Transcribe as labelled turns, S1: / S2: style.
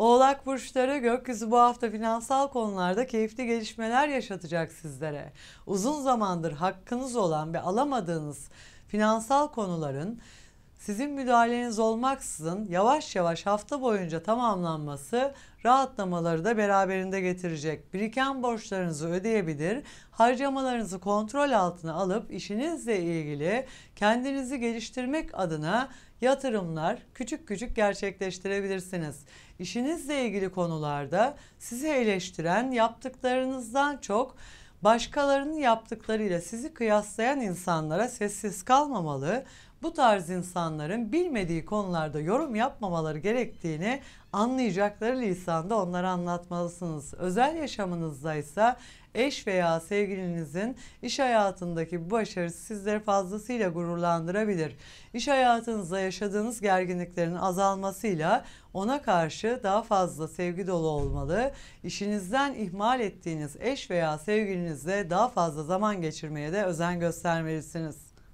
S1: Oğlak burçları gökyüzü bu hafta finansal konularda keyifli gelişmeler yaşatacak sizlere. Uzun zamandır hakkınız olan ve alamadığınız finansal konuların sizin müdahaleniz olmaksızın yavaş yavaş hafta boyunca tamamlanması rahatlamaları da beraberinde getirecek. Biriken borçlarınızı ödeyebilir, harcamalarınızı kontrol altına alıp işinizle ilgili kendinizi geliştirmek adına yatırımlar küçük küçük gerçekleştirebilirsiniz. İşinizle ilgili konularda sizi eleştiren yaptıklarınızdan çok başkalarının yaptıklarıyla sizi kıyaslayan insanlara sessiz kalmamalı, bu tarz insanların bilmediği konularda yorum yapmamaları gerektiğini anlayacakları lisanda onlara anlatmalısınız. Özel yaşamınızda ise eş veya sevgilinizin iş hayatındaki bu başarısı sizleri fazlasıyla gururlandırabilir. İş hayatınızda yaşadığınız gerginliklerin azalmasıyla ona karşı daha fazla sevgi dolu olmalı. İşinizden ihmal ettiğiniz eş veya sevgilinizle daha fazla zaman geçirmeye de özen göstermelisiniz.